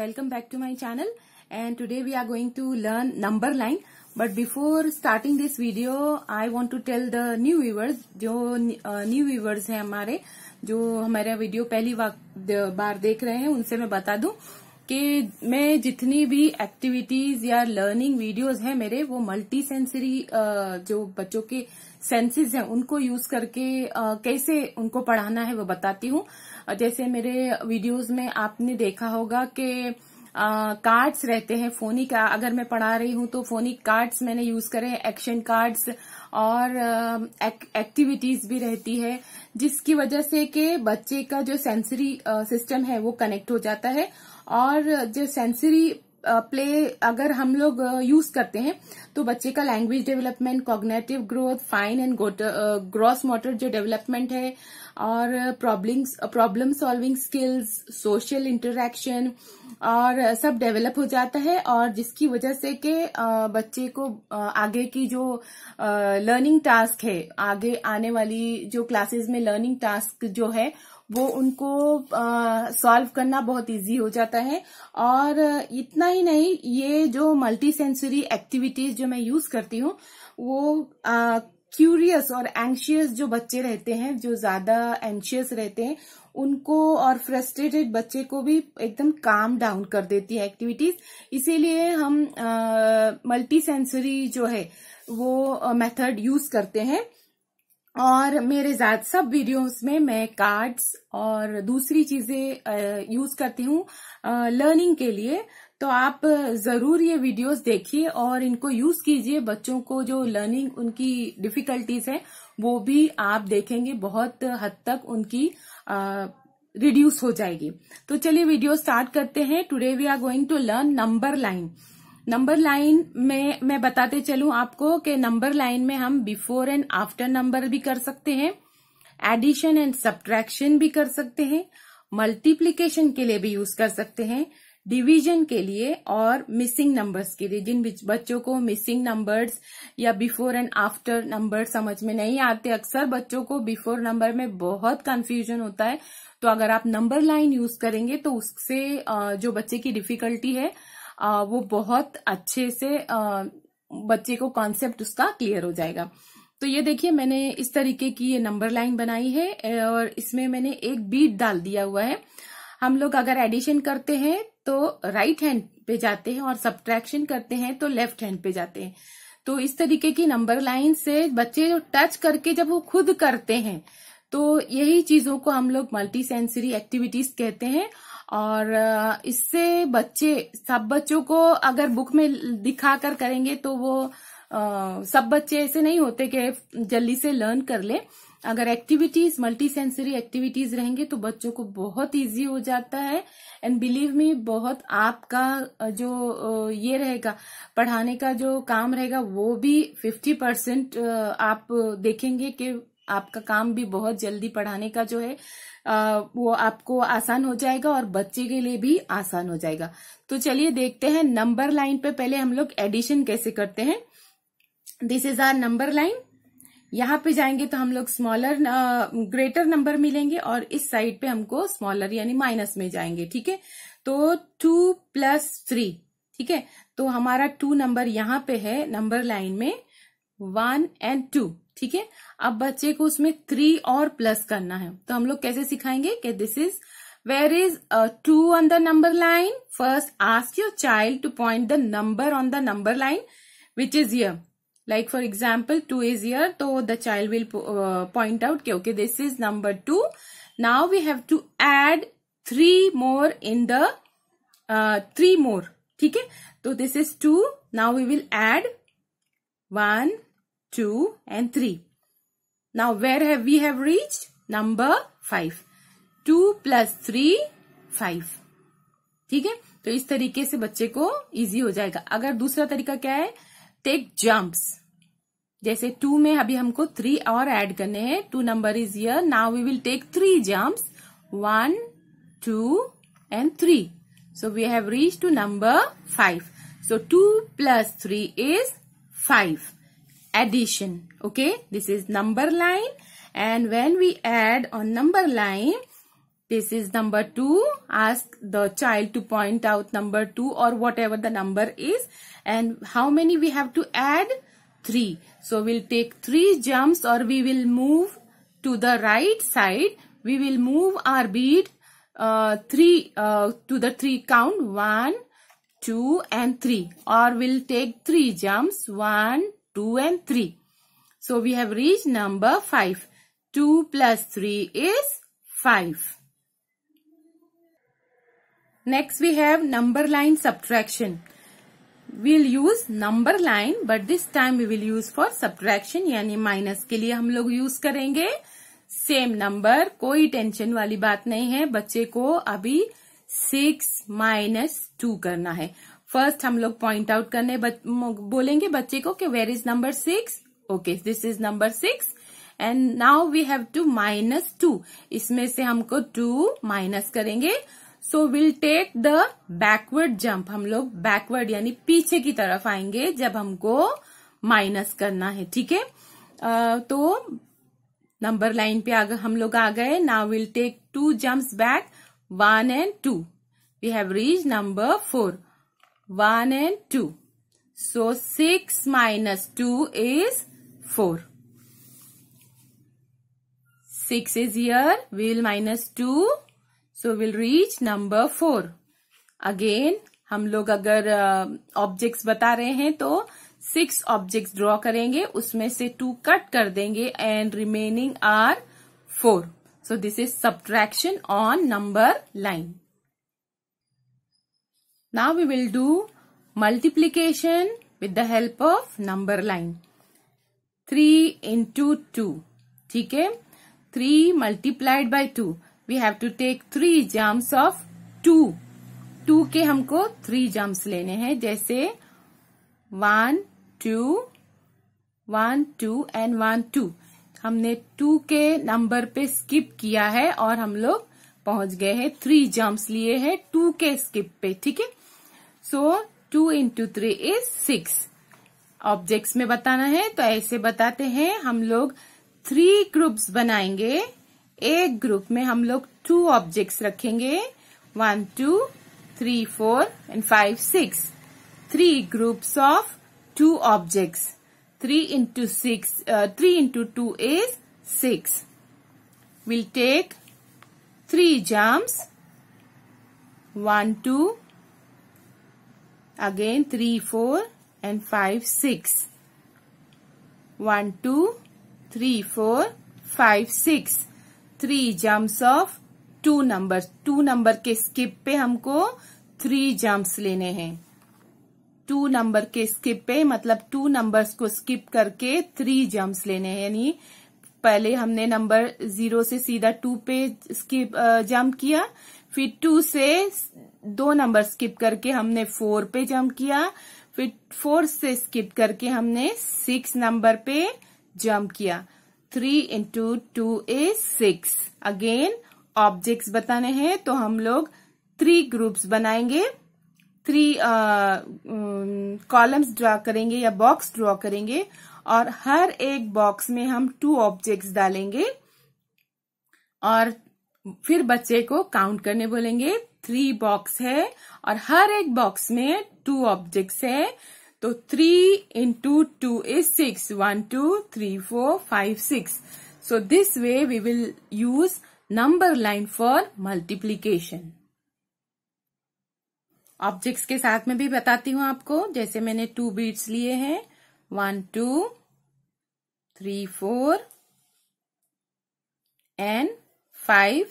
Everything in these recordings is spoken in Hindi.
Welcome back to my channel and today we are going to learn number line but before starting this video I want to tell the new viewers जो न्यू व्यूवर्स है हमारे जो हमारा वीडियो पहली बार देख रहे हैं उनसे मैं बता दू कि मैं जितनी भी एक्टिविटीज या लर्निंग वीडियोज हैं मेरे वो मल्टी सेंसरी जो बच्चों के सेंसेस हैं उनको यूज करके कैसे उनको पढ़ाना है वो बताती हूँ जैसे मेरे वीडियोस में आपने देखा होगा कि कार्ड्स रहते हैं फोनी का अगर मैं पढ़ा रही हूँ तो फोनी कार्ड्स मैंने यूज करे एक्शन कार्ड्स और एक्टिविटीज भी रहती है जिसकी वजह से कि बच्चे का जो सेंसरी सिस्टम है वो कनेक्ट हो जाता है और जो सेंसरी प्ले अगर हम लोग यूज करते हैं तो बच्चे का language development cognitive growth fine and gross motor जो डेवलपमेंट है और problem solving skills social interaction और सब डेवलप हो जाता है और जिसकी वजह से के बच्चे को आगे की जो लर्निंग टास्क है आगे आने वाली जो क्लासेस में लर्निंग टास्क जो है वो उनको सॉल्व करना बहुत इजी हो जाता है और इतना ही नहीं ये जो मल्टी सेंसरी एक्टिविटीज जो मैं यूज करती हूँ वो क्यूरियस और एंशियस जो बच्चे रहते हैं जो ज्यादा एंशियस रहते हैं उनको और फ्रस्ट्रेटेड बच्चे को भी एकदम काम डाउन कर देती है एक्टिविटीज इसीलिए हम मल्टी सेंसरी जो है वो मेथड यूज करते हैं और मेरे सब वीडियोस में मैं कार्ड्स और दूसरी चीजें यूज करती हूँ लर्निंग के लिए तो आप जरूर ये वीडियोस देखिए और इनको यूज कीजिए बच्चों को जो लर्निंग उनकी डिफिकल्टीज है वो भी आप देखेंगे बहुत हद तक उनकी रिड्यूस हो जाएगी तो चलिए वीडियो स्टार्ट करते हैं today we are going to learn number line number line में मैं बताते चलूं आपको कि नंबर लाइन में हम बिफोर एंड आफ्टर नंबर भी कर सकते हैं एडिशन एंड सब्ट्रैक्शन भी कर सकते हैं मल्टीप्लीकेशन के लिए भी यूज कर सकते हैं डिवीजन के लिए और मिसिंग नंबर्स के लिए जिन बच्चों को मिसिंग नंबर्स या बिफोर एंड आफ्टर नंबर समझ में नहीं आते अक्सर बच्चों को बिफोर नंबर में बहुत कंफ्यूजन होता है तो अगर आप नंबर लाइन यूज करेंगे तो उससे जो बच्चे की डिफिकल्टी है आ, वो बहुत अच्छे से आ, बच्चे को कॉन्सेप्ट उसका क्लियर हो जाएगा तो ये देखिए मैंने इस तरीके की ये नंबर लाइन बनाई है और इसमें मैंने एक बीट डाल दिया हुआ है हम लोग अगर एडिशन करते हैं तो राइट हैंड पे जाते हैं और सब्ट्रैक्शन करते हैं तो लेफ्ट हैंड पे जाते हैं तो इस तरीके की नंबर लाइन से बच्चे टच करके जब वो खुद करते हैं तो यही चीजों को हम लोग मल्टी सेंसरी एक्टिविटीज कहते हैं और इससे बच्चे सब बच्चों को अगर बुक में दिखा कर करेंगे तो वो आ, सब बच्चे ऐसे नहीं होते कि जल्दी से लर्न कर ले अगर एक्टिविटीज मल्टी सेंसरी एक्टिविटीज रहेंगे तो बच्चों को बहुत इजी हो जाता है एंड बिलीव मी बहुत आपका जो ये रहेगा पढ़ाने का जो काम रहेगा वो भी फिफ्टी परसेंट आप देखेंगे कि आपका काम भी बहुत जल्दी पढ़ाने का जो है आ, वो आपको आसान हो जाएगा और बच्चे के लिए भी आसान हो जाएगा तो चलिए देखते हैं नंबर लाइन पे पहले हम लोग एडिशन कैसे करते हैं this is our number line यहाँ पे जाएंगे तो हम लोग स्मॉलर ग्रेटर नंबर मिलेंगे और इस साइड पे हमको स्मॉलर यानी माइनस में जाएंगे ठीक है तो टू प्लस थ्री ठीक है तो हमारा टू नंबर यहाँ पे है नंबर लाइन में वन एंड टू ठीक है अब बच्चे को उसमें थ्री और प्लस करना है तो हम लोग कैसे सिखाएंगे कि this is where is two on the number line first ask your child to point the number on the number line which is here like for example two is here तो the child will point out क्योंकि this is number two now we have to add three more in the three more ठीक है तो this is two now we will add one two and three. Now where have we have reached? Number five. Two plus three five ठीक है तो इस तरीके से बच्चे को इजी हो जाएगा अगर दूसरा तरीका क्या है टेक जम्प्स जैसे टू में अभी हमको थ्री और ऐड करने हैं two number is here now we will take three jumps one two and three so we have reach to number five so two plus three is five addition okay this is number line and when we add on number line this is number 2 ask the child to point out number 2 or whatever the number is and how many we have to add 3 so we'll take 3 jumps or we will move to the right side we will move our bead uh, 3 uh, to the 3 count 1 2 and 3 or we'll take 3 jumps 1 2 and 3. So we have reached number 5. 2 plus 3 is 5. Next we have number line subtraction. We'll use number line but this time we will use for subtraction यानी minus के लिए हम लोग use करेंगे सेम नंबर कोई टेंशन वाली बात नहीं है बच्चे को अभी सिक्स माइनस टू करना है फर्स्ट हम लोग पॉइंट आउट करने बच, बोलेंगे बच्चे को कि where is number six okay this is number six and now we have to minus two इसमें से हमको टू माइनस करेंगे so will take the backward jump हम लोग बैकवर्ड यानी पीछे की तरफ आएंगे जब हमको माइनस करना है ठीक है uh, तो नंबर लाइन पे आगे हम लोग आ गए now will take two jump back one and two we have reach number four one and two so six minus two is four six is here. We minus two so will reach number four again हम लोग अगर ऑब्जेक्ट्स uh, बता रहे हैं तो सिक्स ऑब्जेक्ट्स ड्रॉ करेंगे उसमें से टू कट कर देंगे and remaining are four so this is subtraction on number line Now we will do multiplication with the help of number line. 3 into 2. ठीक है 3 multiplied by 2. We have to take 3 jumps of 2. 2 के हमको 3 jumps लेने हैं जैसे 1, 2, 1, 2 and 1, 2. हमने 2 के नंबर पे स्किप किया है और हम लोग पहुंच गए हैं थ्री जम्प्स लिए हैं टू के स्किप पे ठीक है so two into three is six objects में बताना है तो ऐसे बताते हैं हम लोग थ्री ग्रुप्स बनाएंगे एक ग्रुप में हम लोग टू ऑब्जेक्ट्स रखेंगे one two three four and five six three groups of two objects three into six three into two is six will take three jumps one two again 3 4 and 5 6 1 2 3 4 5 6 3 jumps of two number two number के skip पे हमको थ्री jumps लेने हैं टू नंबर के स्किप पे मतलब टू नंबर्स को स्किप करके थ्री जम्प्स लेने हैं यानी पहले हमने नंबर जीरो से सीधा टू पे स्किप जम्प किया फिर टू से दो नंबर स्किप करके हमने फोर पे जंप किया फिर फोर से स्किप करके हमने सिक्स नंबर पे जंप किया three into two a six again objects बताने हैं तो हम लोग थ्री ग्रुप्स बनाएंगे थ्री कॉलम्स ड्रॉ करेंगे या बॉक्स ड्रॉ करेंगे और हर एक बॉक्स में हम टू ऑब्जेक्ट्स डालेंगे और फिर बच्चे को काउंट करने बोलेंगे थ्री बॉक्स है और हर एक बॉक्स में टू ऑब्जेक्ट्स है तो three into two is six one two three four five six so this way we will use number line for multiplication objects के साथ में भी बताती हूँ आपको जैसे मैंने टू बीट्स लिए हैं one two three four and five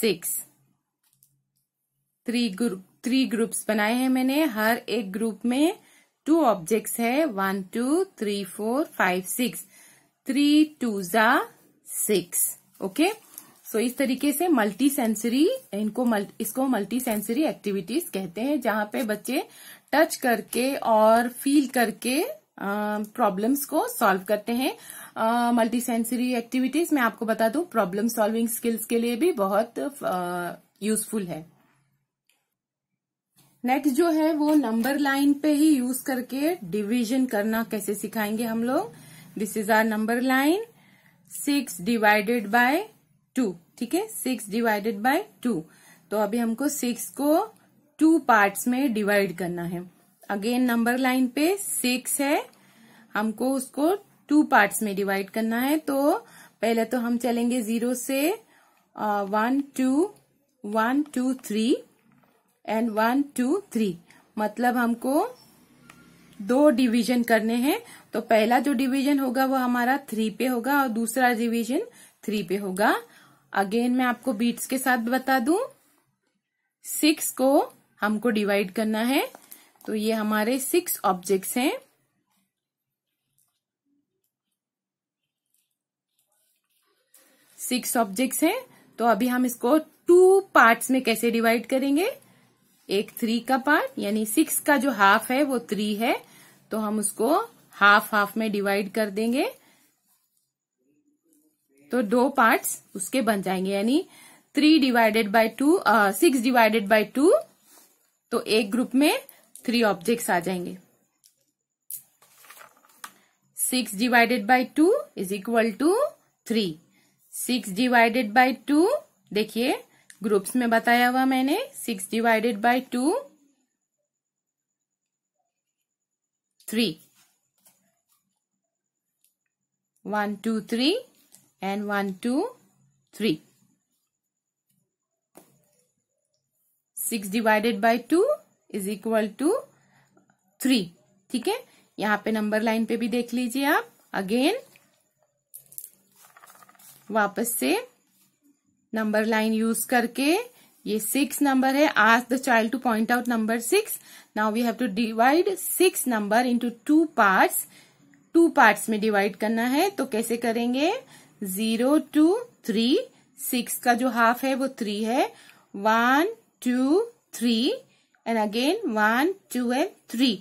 six three group three groups बनाए हैं मैंने हर एक ग्रुप में टू ऑब्जेक्ट्स है one two three four five six three two जा सिक्स ओके सो इस तरीके से मल्टी सेंसरी इनको मल्टी इसको मल्टी सेंसरी एक्टिविटीज कहते हैं जहां पे बच्चे टच करके और फील करके प्रॉब्लम्स को सॉल्व करते हैं मल्टी सेंसरी एक्टिविटीज मैं आपको बता दूं प्रॉब्लम सॉल्विंग स्किल्स के लिए भी बहुत यूजफुल है नेक्स्ट जो है वो नंबर लाइन पे ही यूज करके डिवीजन करना कैसे सिखाएंगे हम लोग this is our number line six divided by two ठीक है सिक्स डिवाइडेड बाय टू तो अभी हमको सिक्स को टू पार्ट्स में डिवाइड करना है अगेन नंबर लाइन पे सिक्स है हमको उसको टू पार्ट्स में डिवाइड करना है तो पहले तो हम चलेंगे जीरो से one two one two three and one two three मतलब हमको दो डिवीजन करने हैं तो पहला जो डिवीजन होगा वो हमारा थ्री पे होगा और दूसरा डिवीजन थ्री पे होगा अगेन मैं आपको बीट्स के साथ बता दू सिक्स को हमको डिवाइड करना है तो ये हमारे सिक्स ऑब्जेक्ट्स हैं सिक्स ऑब्जेक्ट्स हैं तो अभी हम इसको टू पार्ट्स में कैसे डिवाइड करेंगे एक थ्री का पार्ट यानी सिक्स का जो हाफ है वो थ्री है तो हम उसको हाफ हाफ में डिवाइड कर देंगे तो दो पार्ट्स उसके बन जाएंगे यानी three divided by two six divided by two तो एक ग्रुप में थ्री ऑब्जेक्ट्स आ जाएंगे six divided by two is equal to three six divided by two देखिए ग्रुप्स में बताया हुआ मैंने six divided by two three one two three and one two three six divided by two is equal to three ठीक है यहां पे नंबर लाइन पे भी देख लीजिए आप अगेन वापस से नंबर लाइन यूज करके ये सिक्स नंबर है आज the child to point out number six now we have to divide six number into two part two part में डिवाइड करना है तो कैसे करेंगे जीरो टू थ्री सिक्स का जो हाफ है वो थ्री है one two three and again one two and three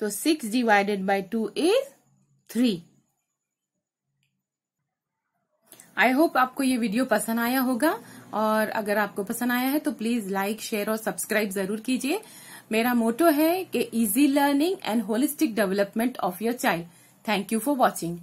तो six divided by two is three I hope आपको ये वीडियो पसंद आया होगा और अगर आपको पसंद आया है तो प्लीज लाइक शेयर और सब्सक्राइब जरूर कीजिए मेरा मोटो है कि easy learning and holistic development of your child thank you for watching